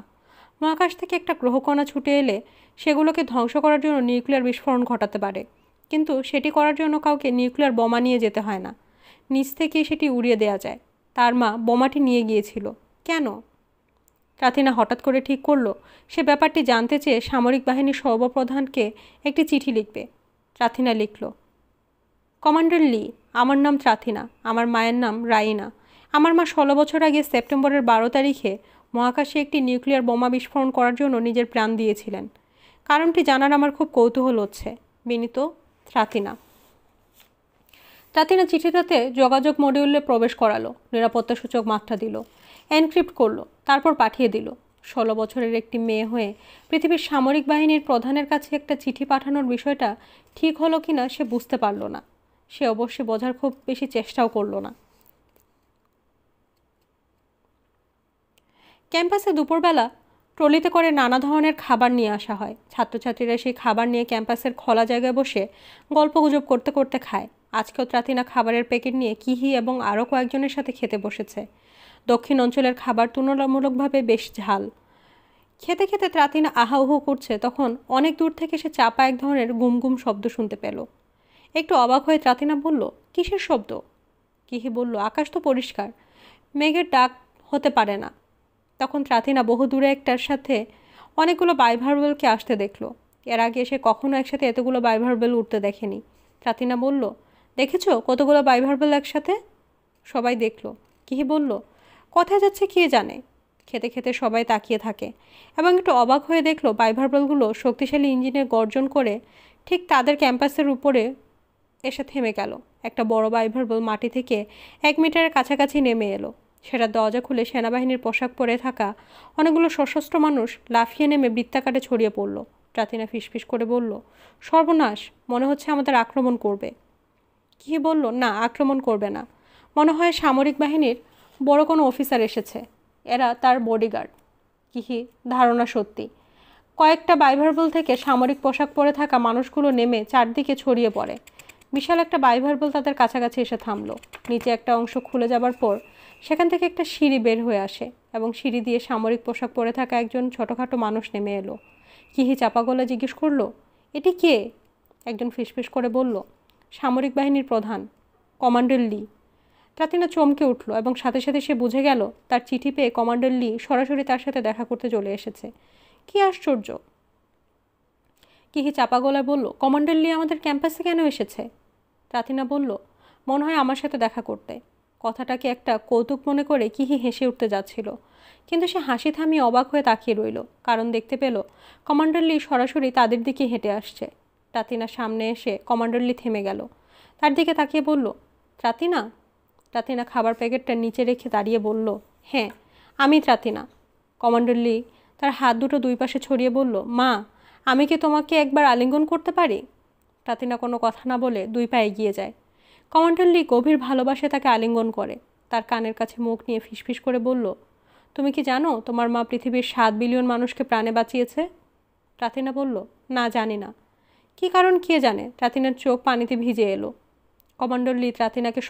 মহাকাশ থেকে একটা গ্রহকণা ছুটে এলে সেগুলোকে ধ্বংস করার জন্য নিউক্লিয়ার বিস্ফোরণ ঘটাতে পারে কিন্তু সেটি করার জন্য কাউকে নিউক্লিয়ার বোমা নিয়ে যেতে হয় না নিচ থেকে সেটি উড়িয়ে দেয়া যায় তার মা বোমাটি নিয়ে গিয়েছিল কেন রাথিনা হঠাৎ করে ঠিক করলো সে ব্যাপারটি জানতে চেয়ে সামরিক বাহিনীর সর্বপ্রধানকে একটি চিঠি লিখবে রাথিনা লিখল কমান্ডার লি আমার নাম রাথিনা আমার মায়ের নাম রাইনা আমার মা ষোলো বছর আগে সেপ্টেম্বরের বারো তারিখে মহাকাশে একটি নিউক্লিয়ার বোমা বিস্ফোরণ করার জন্য নিজের প্রাণ দিয়েছিলেন কারণটি জানার আমার খুব কৌতূহল হচ্ছে বিনীত রাতিনা রাতিনা চিঠিটাতে যোগাযোগ মডিউলে প্রবেশ করালো নিরাপত্তাসূচক মাত্রা দিল এনক্রিপ্ট করলো তারপর পাঠিয়ে দিল ষোলো বছরের একটি মেয়ে হয়ে পৃথিবীর সামরিক বাহিনীর প্রধানের কাছে একটা চিঠি পাঠানোর বিষয়টা ঠিক হলো কি না সে বুঝতে পারল না সে অবশ্যই বোঝার খুব বেশি চেষ্টাও করল না ক্যাম্পাসে দুপুরবেলা ট্রলিতে করে নানা ধরনের খাবার নিয়ে আসা হয় ছাত্রছাত্রীরা সেই খাবার নিয়ে ক্যাম্পাসের খোলা জায়গায় বসে গল্পগুজব করতে করতে খায় আজকেও ত্রাতিনা খাবারের প্যাকেট নিয়ে কিহি এবং আরও কয়েকজনের সাথে খেতে বসেছে দক্ষিণ অঞ্চলের খাবার তুলনামূলকভাবে বেশ ঝাল খেতে খেতে ত্রাতিনা আহাউহু করছে তখন অনেক দূর থেকে সে চাপা এক ধরনের গুমগুম শব্দ শুনতে পেল একটু অবাক হয়ে ত্রাতিনা বলল কিসের শব্দ কিহি বলল আকাশ তো পরিষ্কার মেঘের ডাক হতে পারে না তখন ত্রাথিনা বহুদূরে একটার সাথে অনেকগুলো বাইভার্বেলকে আসতে দেখলো এর আগে এসে কখনো একসাথে এতগুলো বাইভার্বেল উঠতে দেখেনি ত্রাথিনা বলল দেখেছো কতগুলো বাইভার্বেল একসাথে সবাই দেখলো কিহি বলল কথা যাচ্ছে কে জানে খেতে খেতে সবাই তাকিয়ে থাকে এবং একটু অবাক হয়ে দেখলো বাইভার্বেলগুলো শক্তিশালী ইঞ্জিনের গর্জন করে ঠিক তাদের ক্যাম্পাসের উপরে এসে থেমে গেল একটা বড় বাইভার্বেল মাটি থেকে এক মিটারের কাছাকাছি নেমে এলো সেটা দরজা খুলে সেনাবাহিনীর পোশাক পরে থাকা অনেকগুলো সশস্ত্র মানুষ লাফিয়ে নেমে বৃত্তাকারে ছড়িয়ে পড়ল প্রাতিনা ফিসফিস করে বলল সর্বনাশ মনে হচ্ছে আমাদের আক্রমণ করবে কি বলল না আক্রমণ করবে না মনে হয় সামরিক বাহিনীর বড় কোনো অফিসার এসেছে এরা তার বডিগার্ড কিহি ধারণা সত্যি কয়েকটা বাইভারবল থেকে সামরিক পোশাক পরে থাকা মানুষগুলো নেমে চারদিকে ছড়িয়ে পড়ে বিশাল একটা বাইভার্বল তাদের কাছাকাছি এসে থামলো নিচে একটা অংশ খুলে যাবার পর সেখান থেকে একটা সিঁড়ি বের হয়ে আসে এবং সিঁড়ি দিয়ে সামরিক পোশাক পরে থাকা একজন ছোটোখাটো মানুষ নেমে এলো কিহি চাপা গলা জিজ্ঞেস করলো এটি কে একজন ফিসফিস করে বলল সামরিক বাহিনীর প্রধান কমান্ডার লি তাতিনা চমকে উঠল এবং সাথে সাথে সে বুঝে গেল তার চিঠি পেয়ে কমান্ডার লি সরাসরি তার সাথে দেখা করতে চলে এসেছে কি আশ্চর্য কিহি চাপা গলায় বলল কমান্ডার লি আমাদের ক্যাম্পাসে কেন এসেছে রাতিনা বলল মনে হয় আমার সাথে দেখা করতে কথাটাকে একটা কৌতুক মনে করে কিহি হেসে উঠতে যাচ্ছিল কিন্তু সে হাসি থামিয়ে অবাক হয়ে তাকিয়ে রইল কারণ দেখতে পেল কমান্ডার লি সরাসরি তাদের দিকে হেঁটে আসছে রাতিনা সামনে এসে কমান্ডার লি থেমে গেল তার দিকে তাকিয়ে বলল ত্রাতিনা ত্রাতিনা খাবার প্যাকেটটা নিচে রেখে দাঁড়িয়ে বলল হ্যাঁ আমি ত্রাতিনা কমান্ডার লি তার হাত দুটো দুই পাশে ছড়িয়ে বলল মা আমি কি তোমাকে একবার আলিঙ্গন করতে পারি প্রাতিনা কোনো কথা না বলে দুই পায়ে এগিয়ে যায় কমান্ডার লি গভীর ভালোবাসে তাকে আলিঙ্গন করে তার কানের কাছে মুখ নিয়ে ফিসফিস করে বলল তুমি কি জানো তোমার মা পৃথিবীর সাত বিলিয়ন মানুষকে প্রাণে বাঁচিয়েছে প্রাতিনা বলল না জানি না কি কারণ কে জানে রাতিনার চোখ পানিতে ভিজে এলো কমান্ডার লি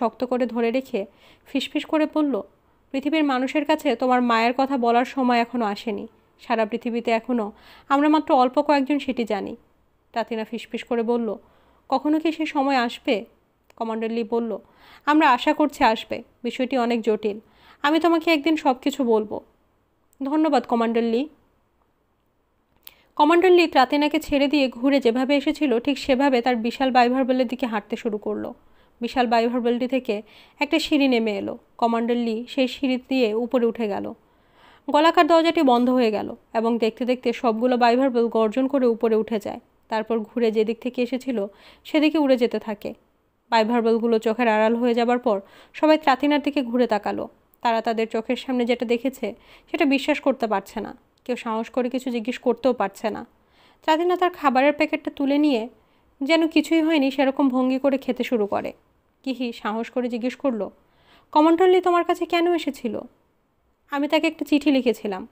শক্ত করে ধরে রেখে ফিসফিস করে বলল পৃথিবীর মানুষের কাছে তোমার মায়ের কথা বলার সময় এখনও আসেনি সারা পৃথিবীতে এখনও আমরা মাত্র অল্প কয়েকজন সেটি জানি তাতিনা ফিসফিস করে বলল কখনো কি সে সময় আসবে কমান্ডার লি বলল আমরা আশা করছি আসবে বিষয়টি অনেক জটিল আমি তোমাকে একদিন সব কিছু বলবো ধন্যবাদ কমান্ডার লি কমান্ডার লি রাতেনাকে ছেড়ে দিয়ে ঘুরে যেভাবে এসেছিল ঠিক সেভাবে তার বিশাল বাইভারবেলের দিকে হাঁটতে শুরু করলো বিশাল বাইভারবেলটি থেকে একটা সিঁড়ি নেমে এলো কমান্ডার লি সেই সিঁড়ি দিয়ে উপরে উঠে গেল গলাকার দরজাটি বন্ধ হয়ে গেল এবং দেখতে দেখতে সবগুলো বাইভারবেল গর্জন করে উপরে উঠে যায় তারপর ঘুরে যেদিক থেকে এসেছিল সেদিকে উড়ে যেতে থাকে বাইভার্বলগুলো চোখের আড়াল হয়ে যাবার পর সবাই ত্রাতিনার দিকে ঘুরে তাকালো তারা তাদের চোখের সামনে যেটা দেখেছে সেটা বিশ্বাস করতে পারছে না কেউ সাহস করে কিছু জিজ্ঞেস করতেও পারছে না ত্রাতিনা তার খাবারের প্যাকেটটা তুলে নিয়ে যেন কিছুই হয়নি সেরকম ভঙ্গি করে খেতে শুরু করে কিহি সাহস করে জিজ্ঞেস করলো কমন্টনলি তোমার কাছে কেন এসেছিল আমি তাকে একটা চিঠি লিখেছিলাম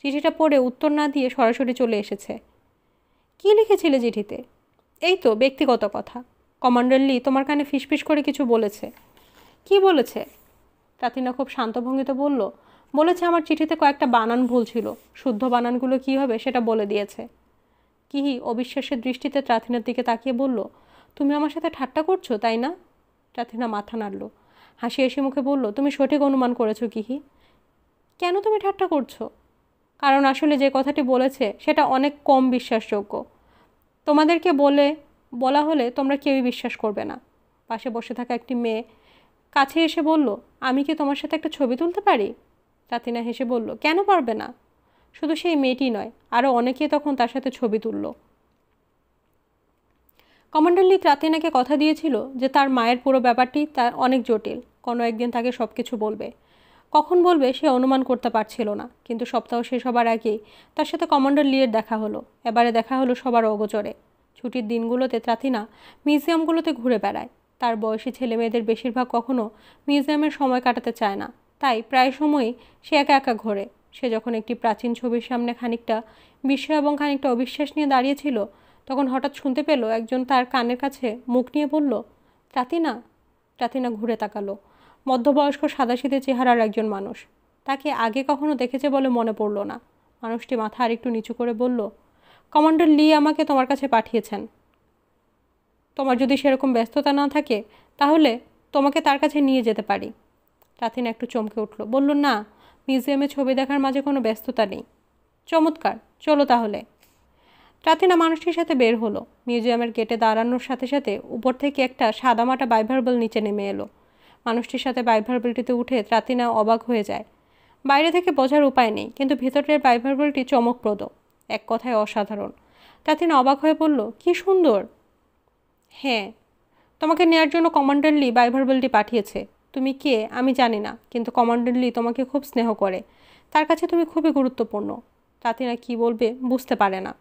চিঠিটা পড়ে উত্তর না দিয়ে সরাসরি চলে এসেছে কি লিখেছিলে চিঠিতে এই তো ব্যক্তিগত কথা কমান্ডার লি তোমার কানে ফিসফিস করে কিছু বলেছে কি বলেছে তাতিনা খুব শান্ত ভঙ্গিতে বলল বলেছে আমার চিঠিতে কয়েকটা বানান ভুল ছিল শুদ্ধ বানানগুলো কি হবে সেটা বলে দিয়েছে কিহি অবিশ্বাসের দৃষ্টিতে ট্রাথিনার দিকে তাকিয়ে বলল তুমি আমার সাথে ঠাট্টা করছো তাই না ট্রাথিনা মাথা নাড়ল হাসি হাসি মুখে বলল তুমি সঠিক অনুমান করেছো কিহি কেন তুমি ঠাট্টা করছো কারণ আসলে যে কথাটি বলেছে সেটা অনেক কম বিশ্বাসযোগ্য তোমাদেরকে বলে বলা হলে তোমরা কেউই বিশ্বাস করবে না পাশে বসে থাকা একটি মেয়ে কাছে এসে বলল আমি কি তোমার সাথে একটা ছবি তুলতে পারি তাতিনা হেসে বলল কেন পারবে না শুধু সেই মেয়েটি নয় আরও অনেকেই তখন তার সাথে ছবি তুলল কমান্ডার লিক রাতিনাকে কথা দিয়েছিল যে তার মায়ের পুরো ব্যাপারটি তার অনেক জটিল কোনো একদিন তাকে সব কিছু বলবে কখন বলবে সে অনুমান করতে পারছিল না কিন্তু সপ্তাহ শেষ হবার আগেই তার সাথে কমান্ডার লিয়ের দেখা হলো এবারে দেখা হলো সবার অগোচরে ছুটির দিনগুলোতে ত্রাতিনা মিউজিয়ামগুলোতে ঘুরে বেড়ায় তার বয়সী ছেলে মেয়েদের বেশিরভাগ কখনও মিউজিয়ামের সময় কাটাতে চায় না তাই প্রায় সময়ই সে একা একা ঘোরে সে যখন একটি প্রাচীন ছবির সামনে খানিকটা বিস্ময় এবং খানিকটা অবিশ্বাস নিয়ে দাঁড়িয়েছিল তখন হঠাৎ শুনতে পেল একজন তার কানের কাছে মুখ নিয়ে বলল তাতিনা তাতিনা ঘুরে তাকালো মধ্যবয়স্ক সাদাশীতে চেহারার একজন মানুষ তাকে আগে কখনো দেখেছে বলে মনে পড়ল না মানুষটি মাথা আরেকটু নিচু করে বলল কমান্ডার লি আমাকে তোমার কাছে পাঠিয়েছেন তোমার যদি সেরকম ব্যস্ততা না থাকে তাহলে তোমাকে তার কাছে নিয়ে যেতে পারি রাতিন একটু চমকে উঠল বলল না মিউজিয়ামে ছবি দেখার মাঝে কোনো ব্যস্ততা নেই চমৎকার চলো তাহলে ট্রাতিনা মানুষটির সাথে বের হলো মিউজিয়ামের গেটে দাঁড়ানোর সাথে সাথে উপর থেকে একটা সাদামাটা বাইভার্বল নিচে নেমে এলো মানুষটির সাথে বাইভারবেলটিতে উঠে ত্রাতিনা অবাক হয়ে যায় বাইরে থেকে বোঝার উপায় নেই কিন্তু ভেতরের বাইভারবেলটি চমকপ্রদ এক কথায় অসাধারণ তাতিনা অবাক হয়ে বলল কি সুন্দর হ্যাঁ তোমাকে নেয়ার জন্য কমান্ডার লি পাঠিয়েছে তুমি কে আমি জানি না কিন্তু কমান্ডার লি তোমাকে খুব স্নেহ করে তার কাছে তুমি খুবই গুরুত্বপূর্ণ তাতিনা কি বলবে বুঝতে পারে না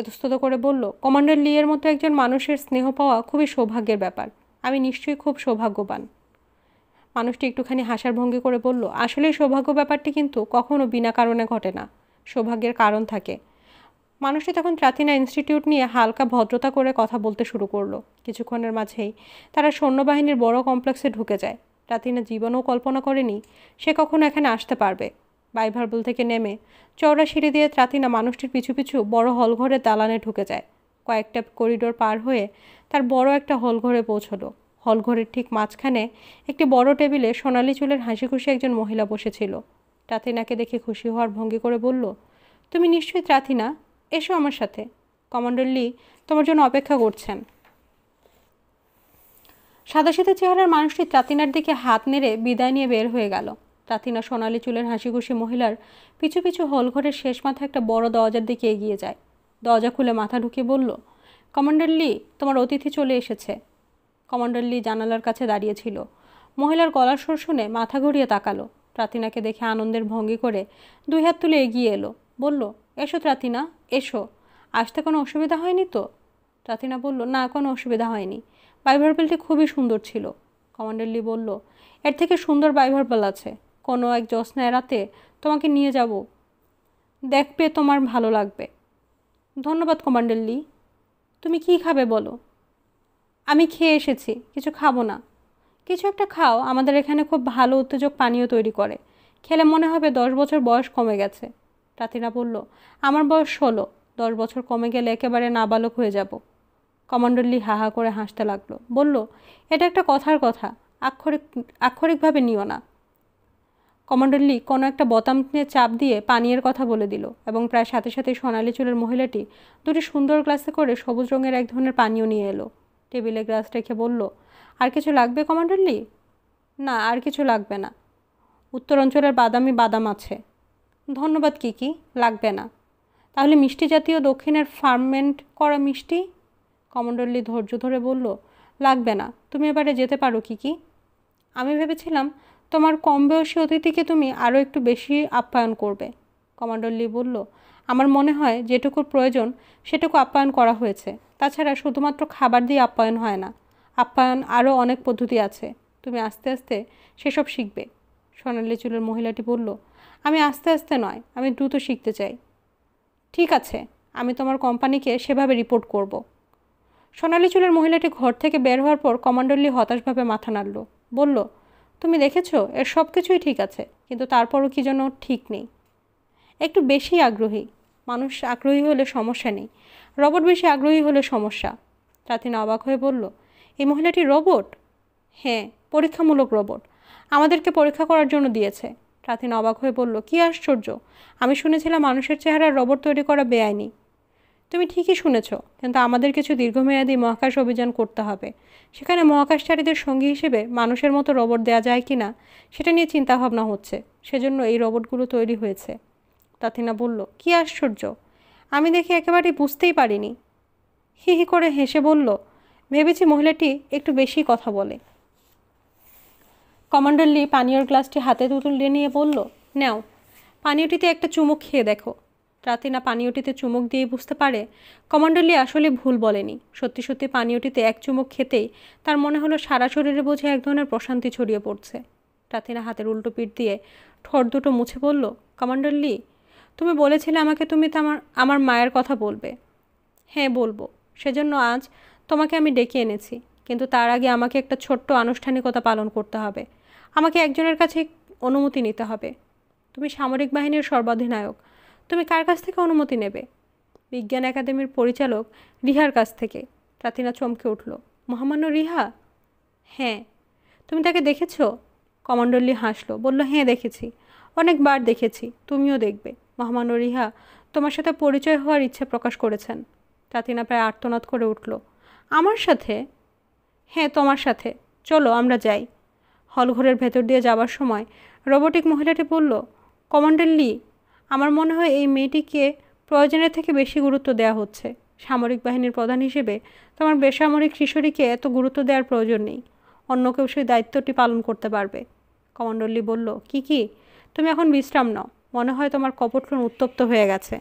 এতস্তত করে বলল কমান্ডার লি এর মতো একজন মানুষের স্নেহ পাওয়া খুবই সৌভাগ্যের ব্যাপার আমি নিশ্চয়ই খুব সৌভাগ্যবান মানুষটি একটুখানি হাসার ভঙ্গি করে বলল আসলে সৌভাগ্য ব্যাপারটি কিন্তু কখনো বিনা কারণে ঘটে না সৌভাগ্যের কারণ থাকে মানুষটি তখন ত্রাতিনা ইনস্টিটিউট নিয়ে হালকা ভদ্রতা করে কথা বলতে শুরু করলো কিছুক্ষণের মাঝেই তারা সৈন্যবাহিনীর বড় কমপ্লেক্সে ঢুকে যায় ত্রাতিনা জীবনও কল্পনা করেনি সে কখনো এখানে আসতে পারবে বাইভারবল থেকে নেমে চওড়া সিঁড়ি দিয়ে ত্রাতিনা মানুষটির পিছু পিছু বড় হলঘরের দালানে ঢুকে যায় কয়েকটা করিডোর পার হয়ে তার বড় একটা হলঘরে পৌঁছলো হলঘরের ঠিক মাঝখানে একটি বড় টেবিলে সোনালি চুলের হাসি খুশি একজন মহিলা বসেছিল ট্রাথিনাকে দেখে খুশি হওয়ার ভঙ্গি করে বলল তুমি নিশ্চয়ই ট্রাথিনা এসো আমার সাথে কমান্ডার লি তোমার জন্য অপেক্ষা করছেন সাদাশীতে চেহারার মানুষটি ট্রাতিনার দিকে হাত নেড়ে বিদায় নিয়ে বের হয়ে গেল ট্রাতিনা সোনালি চুলের হাসিখুশি মহিলার পিছু পিছু হলঘরের শেষ মাথা একটা বড় দরজার দিকে এগিয়ে যায় দরজা খুলে মাথা ঢুকে বলল কমান্ডার লি তোমার অতিথি চলে এসেছে কমান্ডার লি জানালার কাছে দাঁড়িয়েছিল মহিলার গলার সুর শুনে মাথা ঘুরিয়ে তাকালো ট্রাতিনাকে দেখে আনন্দের ভঙ্গি করে দুই হাত তুলে এগিয়ে এলো বলল এসো ত্রাতিনা এসো আসতে কোনো অসুবিধা হয়নি তো ট্রাতিনা বলল না কোনো অসুবিধা হয়নি বাইভারবেলটি খুবই সুন্দর ছিল কমান্ডার লি বলল এর থেকে সুন্দর বাইভারবেল আছে কোনো এক জ্যোৎস্না এড়াতে তোমাকে নিয়ে যাব দেখবে তোমার ভালো লাগবে ধন্যবাদ কমান্ডার লি তুমি কী খাবে বলো আমি খেয়ে এসেছি কিছু খাবো না কিছু একটা খাও আমাদের এখানে খুব ভালো উত্তেজক পানীয় তৈরি করে খেলে মনে হবে দশ বছর বয়স কমে গেছে রাতিনা বলল আমার বয়স ষোলো দশ বছর কমে গেলে একেবারে নাবালক হয়ে যাব কমান্ডার হা হাহা করে হাসতে লাগলো বলল এটা একটা কথার কথা আক্ষরিক আক্ষরিকভাবে নিও না কমান্ডার কোনো একটা বোতাম চাপ দিয়ে পানীয়ের কথা বলে দিল এবং প্রায় সাথে সাথে সোনালি চুলের মহিলাটি দুটি সুন্দর গ্লাসে করে সবুজ রঙের এক ধরনের পানীয় নিয়ে এলো টেবিলে গ্লাস রেখে বলল আর কিছু লাগবে কমান্ডার লি না আর কিছু লাগবে না উত্তরাঞ্চলের বাদামি বাদাম আছে ধন্যবাদ কি কি লাগবে না তাহলে মিষ্টি জাতীয় দক্ষিণের ফার্মেন্ট করা মিষ্টি কমান্ডারলি ধৈর্য ধরে বলল লাগবে না তুমি এবারে যেতে পারো কি কি আমি ভেবেছিলাম তোমার কম বয়সী অতিথিকে তুমি আরও একটু বেশি আপ্যায়ন করবে কমান্ডারলি বলল আমার মনে হয় যেটুকু প্রয়োজন সেটুকু আপ্যায়ন করা হয়েছে তাছাড়া শুধুমাত্র খাবার দিয়ে আপ্যায়ন হয় না আপ্যায়ন আরও অনেক পদ্ধতি আছে তুমি আস্তে আস্তে সেসব শিখবে সোনালি চুলের মহিলাটি বলল আমি আস্তে আস্তে নয় আমি দ্রুত শিখতে চাই ঠিক আছে আমি তোমার কোম্পানিকে সেভাবে রিপোর্ট করব। সোনালি চুলের মহিলাটি ঘর থেকে বের হওয়ার পর কমান্ডারলি হতাশভাবে মাথা নাড়ল বলল তুমি দেখেছো এর সব কিছুই ঠিক আছে কিন্তু তারপরও কি যেন ঠিক নেই একটু বেশি আগ্রহী মানুষ আগ্রহী হলে সমস্যা নেই রবট বেশি আগ্রহী হলে সমস্যা রাতিনা অবাক হয়ে বলল এই মহিলাটি রোবট হ্যাঁ পরীক্ষামূলক রোবট আমাদেরকে পরীক্ষা করার জন্য দিয়েছে রাতিনা অবাক হয়ে বলল কি আশ্চর্য আমি শুনেছিলাম মানুষের চেহারা রোবট তৈরি করা বেআইনি তুমি ঠিকই শুনেছ কিন্তু আমাদের কিছু দীর্ঘমেয়াদী মহাকাশ অভিযান করতে হবে সেখানে মহাকাশচারীদের সঙ্গী হিসেবে মানুষের মতো রোবট দেয়া যায় কি না সেটা নিয়ে চিন্তাভাবনা হচ্ছে সেজন্য এই রোবটগুলো তৈরি হয়েছে তাথিনা বলল কি আশ্চর্য আমি দেখি একেবারে বুঝতেই পারিনি হি হি করে হেসে বলল ভেবেছি মহিলাটি একটু বেশি কথা বলে কমান্ডার লি পানীয়র গ্লাসটি হাতে তুলে নিয়ে বলল নাও পানীয়টিতে একটা চুমুক খেয়ে দেখো রাতিনা পানীয়টিতে চুমুক দিয়ে বুঝতে পারে কমান্ডার লি আসলে ভুল বলেনি সত্যি সত্যি পানীয়টিতে এক চুমুক খেতেই তার মনে হলো সারা শরীরে বোঝে এক ধরনের প্রশান্তি ছড়িয়ে পড়ছে রাতিনা হাতের উল্টো পিঠ দিয়ে ঠোঁট দুটো মুছে বলল কমান্ডার লি তুমি বলেছিলে আমাকে তুমি তো আমার আমার মায়ের কথা বলবে হ্যাঁ বলবো সেজন্য আজ তোমাকে আমি ডেকে এনেছি কিন্তু তার আগে আমাকে একটা ছোট্ট আনুষ্ঠানিকতা পালন করতে হবে আমাকে একজনের কাছে অনুমতি নিতে হবে তুমি সামরিক বাহিনীর সর্বাধিনায়ক তুমি কার কাছ থেকে অনুমতি নেবে বিজ্ঞান একাডেমির পরিচালক রিহার কাছ থেকে রাতিনা চমকে উঠল মহামান্য রিহা হ্যাঁ তুমি তাকে দেখেছ কমান্ডারলি হাসলো বলল হ্যাঁ দেখেছি অনেকবার দেখেছি তুমিও দেখবে মহামান্য রিহা তোমার সাথে পরিচয় হওয়ার ইচ্ছে প্রকাশ করেছেন তাতিনা প্রায় আর্তনাদ করে উঠল আমার সাথে হ্যাঁ তোমার সাথে চলো আমরা যাই হলঘরের ভেতর দিয়ে যাবার সময় রোবোটিক মহিলাটি বলল কমান্ডার লি আমার মনে হয় এই মেয়েটিকে প্রয়োজনের থেকে বেশি গুরুত্ব দেওয়া হচ্ছে সামরিক বাহিনীর প্রধান হিসেবে তোমার বেসামরিক কিশোরীকে এত গুরুত্ব দেওয়ার প্রয়োজন নেই অন্য কেউ সেই দায়িত্বটি পালন করতে পারবে কমান্ডার লি বলল কি কি তুমি এখন বিশ্রাম নাও মনে হয় তোমার কপটলন উত্তপ্ত হয়ে গেছে